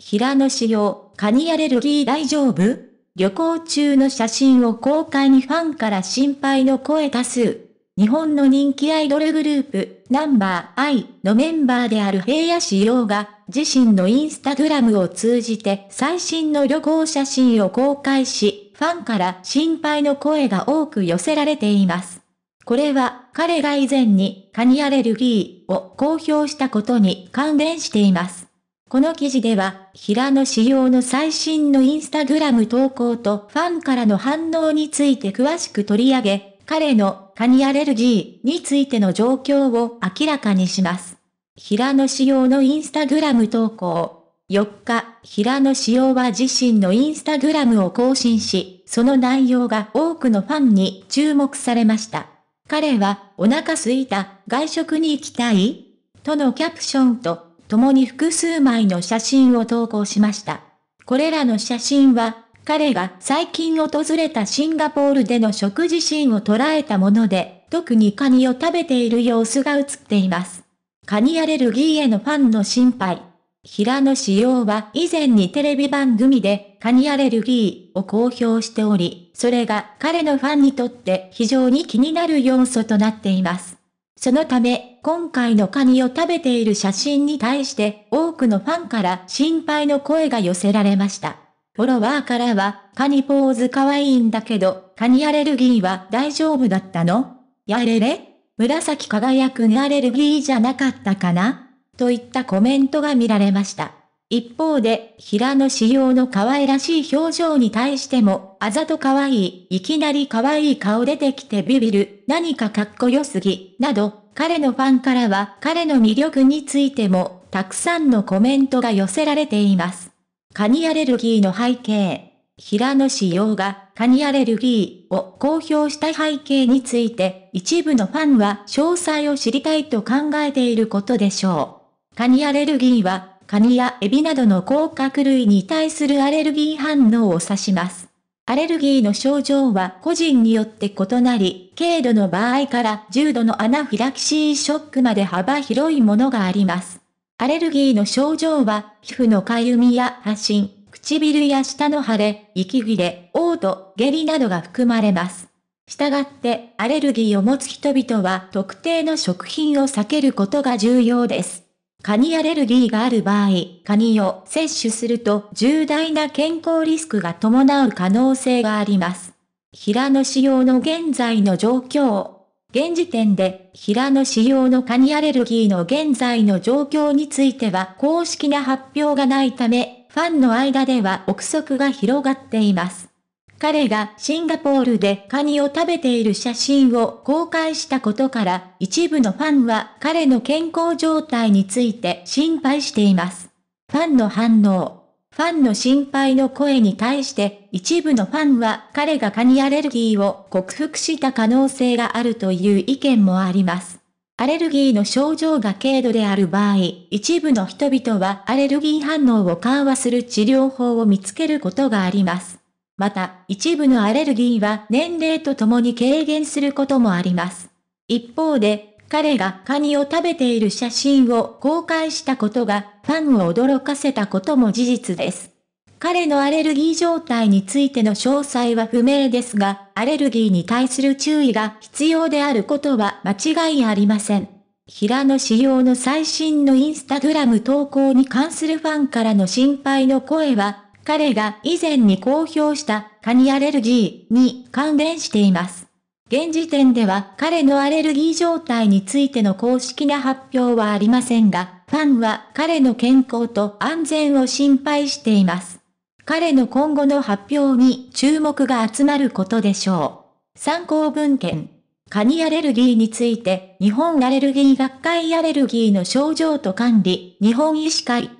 平野紫耀、カニアレルギー大丈夫旅行中の写真を公開にファンから心配の声多数。日本の人気アイドルグループ、ナンバー I のメンバーである平野紫耀が、自身のインスタグラムを通じて最新の旅行写真を公開し、ファンから心配の声が多く寄せられています。これは彼が以前にカニアレルギーを公表したことに関連しています。この記事では、平野仕様の最新のインスタグラム投稿とファンからの反応について詳しく取り上げ、彼のカニアレルギーについての状況を明らかにします。平野仕様のインスタグラム投稿。4日、平野仕様は自身のインスタグラムを更新し、その内容が多くのファンに注目されました。彼は、お腹すいた、外食に行きたいとのキャプションと共に複数枚の写真を投稿しました。これらの写真は、彼が最近訪れたシンガポールでの食事シーンを捉えたもので、特にカニを食べている様子が映っています。カニアレルギーへのファンの心配。平野紫耀は以前にテレビ番組でカニアレルギーを公表しており、それが彼のファンにとって非常に気になる要素となっています。そのため、今回のカニを食べている写真に対して多くのファンから心配の声が寄せられました。フォロワーからは、カニポーズ可愛いんだけど、カニアレルギーは大丈夫だったのやれれ紫輝くんアレルギーじゃなかったかなといったコメントが見られました。一方で、平野紫耀の可愛らしい表情に対しても、あざと可愛い、いきなり可愛い顔出てきてビビる、何かかっこよすぎ、など、彼のファンからは彼の魅力についても、たくさんのコメントが寄せられています。カニアレルギーの背景。平野紫耀がカニアレルギーを公表した背景について、一部のファンは詳細を知りたいと考えていることでしょう。カニアレルギーはカニやエビなどの甲殻類に対するアレルギー反応を指します。アレルギーの症状は個人によって異なり、軽度の場合から重度のアナフィラキシーショックまで幅広いものがあります。アレルギーの症状は、皮膚のかゆみや発疹、唇や舌の腫れ、息切れ、嘔吐、下痢などが含まれます。したがって、アレルギーを持つ人々は特定の食品を避けることが重要です。カニアレルギーがある場合、カニを摂取すると重大な健康リスクが伴う可能性があります。平野仕様の現在の状況。現時点で、平野仕様のカニアレルギーの現在の状況については公式な発表がないため、ファンの間では憶測が広がっています。彼がシンガポールでカニを食べている写真を公開したことから、一部のファンは彼の健康状態について心配しています。ファンの反応。ファンの心配の声に対して、一部のファンは彼がカニアレルギーを克服した可能性があるという意見もあります。アレルギーの症状が軽度である場合、一部の人々はアレルギー反応を緩和する治療法を見つけることがあります。また、一部のアレルギーは年齢とともに軽減することもあります。一方で、彼がカニを食べている写真を公開したことが、ファンを驚かせたことも事実です。彼のアレルギー状態についての詳細は不明ですが、アレルギーに対する注意が必要であることは間違いありません。平野仕様の最新のインスタグラム投稿に関するファンからの心配の声は、彼が以前に公表したカニアレルギーに関連しています。現時点では彼のアレルギー状態についての公式な発表はありませんが、ファンは彼の健康と安全を心配しています。彼の今後の発表に注目が集まることでしょう。参考文献。カニアレルギーについて、日本アレルギー学会アレルギーの症状と管理、日本医師会。